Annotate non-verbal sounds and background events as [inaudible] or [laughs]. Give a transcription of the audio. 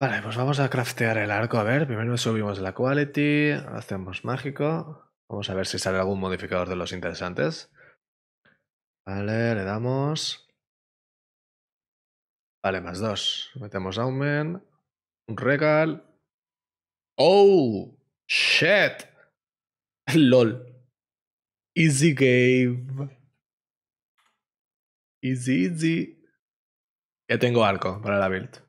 Vale, pues vamos a craftear el arco. A ver, primero subimos la quality, hacemos mágico. Vamos a ver si sale algún modificador de los interesantes. Vale, le damos. Vale, más dos. Metemos Aumen. Un regal. ¡Oh! ¡Shit! [laughs] LOL. Easy game. Easy, easy. Ya tengo arco para la build.